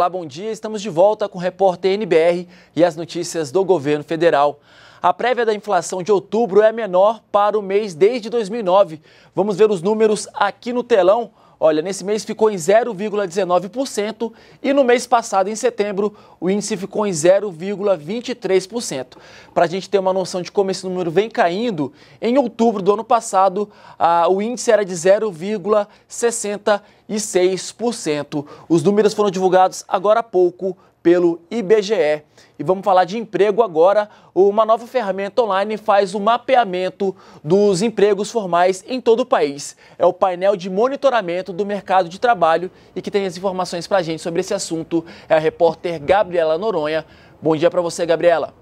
Olá, bom dia. Estamos de volta com o repórter NBR e as notícias do governo federal. A prévia da inflação de outubro é menor para o mês desde 2009. Vamos ver os números aqui no telão. Olha, nesse mês ficou em 0,19% e no mês passado, em setembro, o índice ficou em 0,23%. Para a gente ter uma noção de como esse número vem caindo, em outubro do ano passado, ah, o índice era de 0,66%. Os números foram divulgados agora há pouco pelo IBGE. E vamos falar de emprego agora. Uma nova ferramenta online faz o mapeamento dos empregos formais em todo o país. É o painel de monitoramento do mercado de trabalho e que tem as informações para a gente sobre esse assunto é a repórter Gabriela Noronha. Bom dia para você, Gabriela.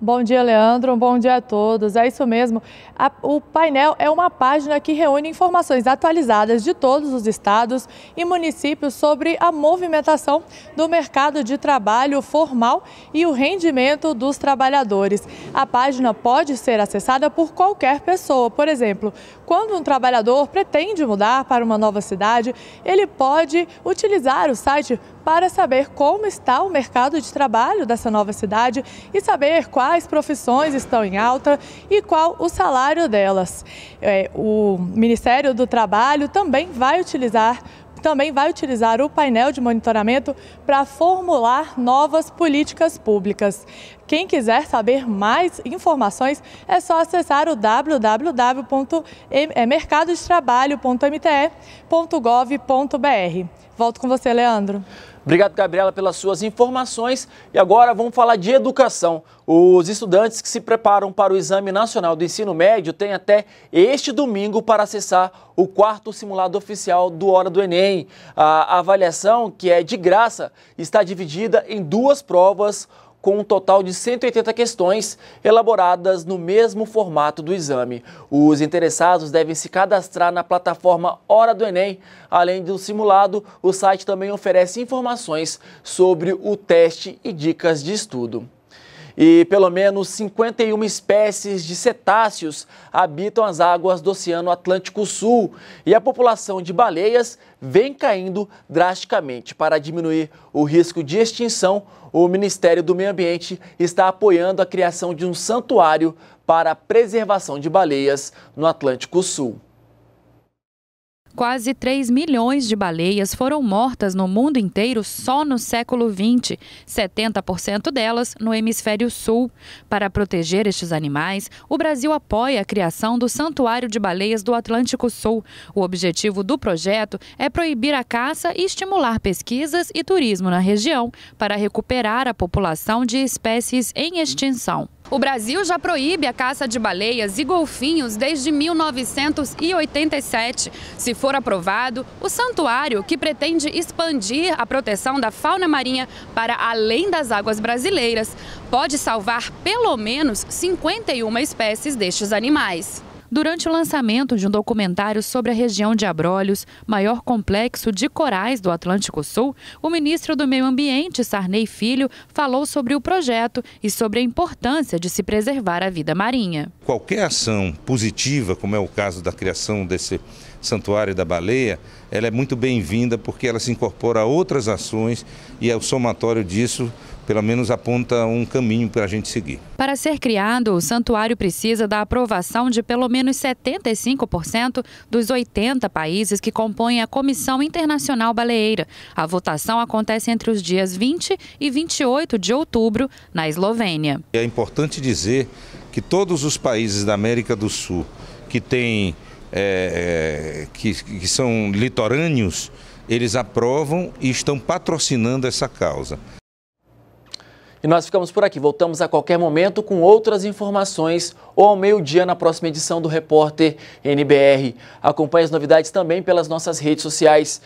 Bom dia, Leandro. Bom dia a todos. É isso mesmo. A, o painel é uma página que reúne informações atualizadas de todos os estados e municípios sobre a movimentação do mercado de trabalho formal e o rendimento dos trabalhadores. A página pode ser acessada por qualquer pessoa. Por exemplo, quando um trabalhador pretende mudar para uma nova cidade, ele pode utilizar o site para saber como está o mercado de trabalho dessa nova cidade e saber quais profissões estão em alta e qual o salário delas. É, o Ministério do Trabalho também vai utilizar também vai utilizar o painel de monitoramento para formular novas políticas públicas. Quem quiser saber mais informações é só acessar o www.mercadodetrabalho.mte.gov.br. É Volto com você, Leandro. Obrigado, Gabriela, pelas suas informações. E agora vamos falar de educação. Os estudantes que se preparam para o Exame Nacional do Ensino Médio têm até este domingo para acessar o quarto simulado oficial do Hora do Enem. A avaliação, que é de graça, está dividida em duas provas com um total de 180 questões elaboradas no mesmo formato do exame. Os interessados devem se cadastrar na plataforma Hora do Enem. Além do simulado, o site também oferece informações sobre o teste e dicas de estudo. E pelo menos 51 espécies de cetáceos habitam as águas do Oceano Atlântico Sul. E a população de baleias vem caindo drasticamente. Para diminuir o risco de extinção, o Ministério do Meio Ambiente está apoiando a criação de um santuário para a preservação de baleias no Atlântico Sul. Quase 3 milhões de baleias foram mortas no mundo inteiro só no século XX, 70% delas no hemisfério sul. Para proteger estes animais, o Brasil apoia a criação do Santuário de Baleias do Atlântico Sul. O objetivo do projeto é proibir a caça e estimular pesquisas e turismo na região para recuperar a população de espécies em extinção. O Brasil já proíbe a caça de baleias e golfinhos desde 1987. Se for aprovado, o santuário, que pretende expandir a proteção da fauna marinha para além das águas brasileiras, pode salvar pelo menos 51 espécies destes animais durante o lançamento de um documentário sobre a região de Abrolhos, maior complexo de corais do Atlântico Sul, o ministro do Meio Ambiente, Sarney Filho, falou sobre o projeto e sobre a importância de se preservar a vida marinha. Qualquer ação positiva, como é o caso da criação desse Santuário da Baleia, ela é muito bem-vinda porque ela se incorpora a outras ações e é o somatório disso pelo menos aponta um caminho para a gente seguir. Para ser criado, o santuário precisa da aprovação de pelo menos 75% dos 80 países que compõem a Comissão Internacional Baleeira. A votação acontece entre os dias 20 e 28 de outubro, na Eslovênia. É importante dizer que todos os países da América do Sul que têm é, é, que, que são litorâneos, eles aprovam e estão patrocinando essa causa. E nós ficamos por aqui. Voltamos a qualquer momento com outras informações ou ao meio-dia na próxima edição do Repórter NBR. Acompanhe as novidades também pelas nossas redes sociais.